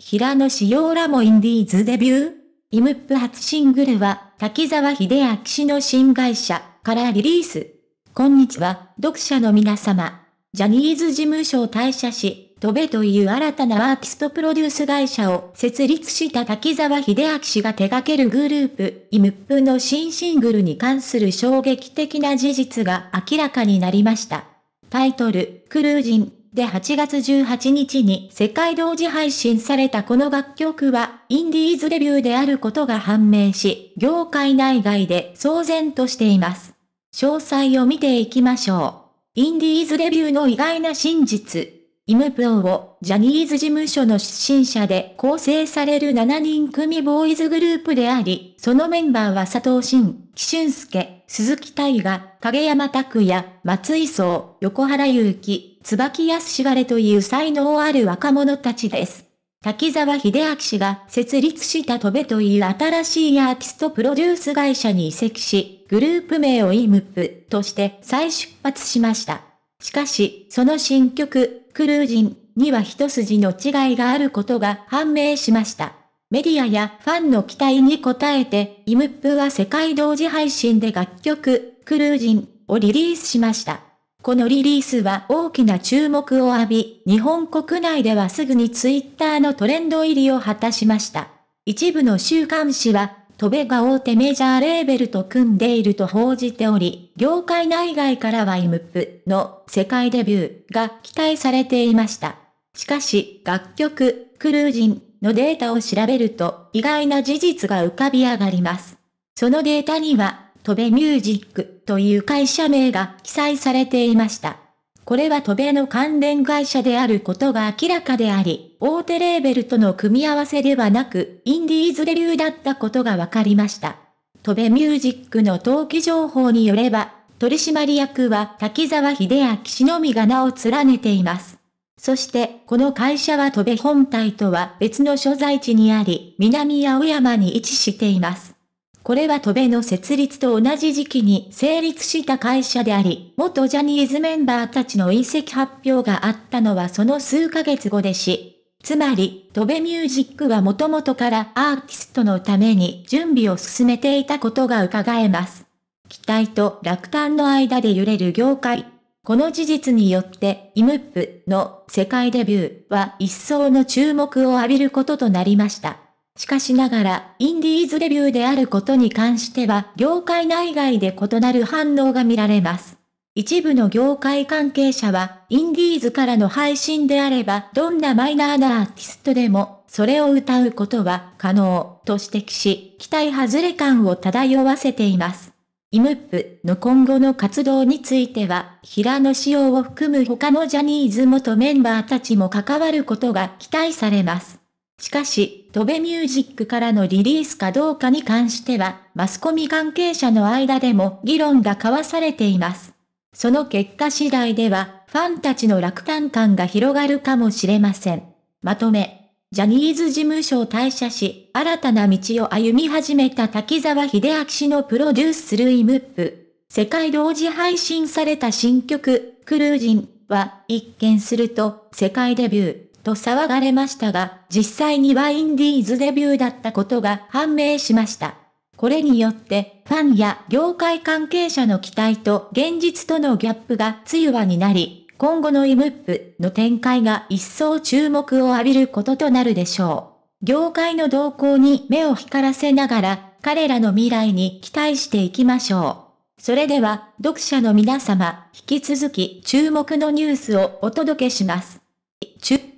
平野紫耀らもインディーズデビューイムップ初シングルは、滝沢秀明氏の新会社からリリース。こんにちは、読者の皆様。ジャニーズ事務所を退社し、トベという新たなアーティストプロデュース会社を設立した滝沢秀明氏が手掛けるグループ、イムップの新シングルに関する衝撃的な事実が明らかになりました。タイトル、クルージンで8月18日に世界同時配信されたこの楽曲は、インディーズデビューであることが判明し、業界内外で騒然としています。詳細を見ていきましょう。インディーズデビューの意外な真実。イムプロをジャニーズ事務所の出身者で構成される7人組ボーイズグループであり、そのメンバーは佐藤慎、木俊介、鈴木大河、影山拓也、松井壮、横原祐希、椿康しがれという才能ある若者たちです。滝沢秀明氏が設立したトベという新しいアーティストプロデュース会社に移籍し、グループ名をイムプとして再出発しました。しかし、その新曲、クルージンには一筋の違いがあることが判明しました。メディアやファンの期待に応えて、イムップは世界同時配信で楽曲、クルージンをリリースしました。このリリースは大きな注目を浴び、日本国内ではすぐにツイッターのトレンド入りを果たしました。一部の週刊誌は戸部が大手メジャーレーベルと組んでいると報じており、業界内外からはムッ p の世界デビューが期待されていました。しかし、楽曲、クルージンのデータを調べると、意外な事実が浮かび上がります。そのデータには、トベミュージックという会社名が記載されていました。これは渡米の関連会社であることが明らかであり、大手レーベルとの組み合わせではなく、インディーズレビューだったことが分かりました。渡米ミュージックの登記情報によれば、取締役は滝沢秀明氏のみが名を連ねています。そして、この会社は戸部本体とは別の所在地にあり、南青山に位置しています。これは戸ベの設立と同じ時期に成立した会社であり、元ジャニーズメンバーたちの移籍発表があったのはその数ヶ月後でし、つまり、トベミュージックはもともとからアーティストのために準備を進めていたことが伺えます。期待と落胆の間で揺れる業界。この事実によって、イムップの世界デビューは一層の注目を浴びることとなりました。しかしながら、インディーズデビューであることに関しては、業界内外で異なる反応が見られます。一部の業界関係者は、インディーズからの配信であれば、どんなマイナーなアーティストでも、それを歌うことは可能、と指摘し、期待外れ感を漂わせています。イムップの今後の活動については、平野紫耀を含む他のジャニーズ元メンバーたちも関わることが期待されます。しかし、トベミュージックからのリリースかどうかに関しては、マスコミ関係者の間でも議論が交わされています。その結果次第では、ファンたちの落胆感が広がるかもしれません。まとめ。ジャニーズ事務所を退社し、新たな道を歩み始めた滝沢秀明氏のプロデュースするイムップ。世界同時配信された新曲、クルージンは、一見すると、世界デビュー。と騒がれましたが、実際にはインディーズデビューだったことが判明しました。これによって、ファンや業界関係者の期待と現実とのギャップが強わになり、今後のイムップの展開が一層注目を浴びることとなるでしょう。業界の動向に目を光らせながら、彼らの未来に期待していきましょう。それでは、読者の皆様、引き続き注目のニュースをお届けします。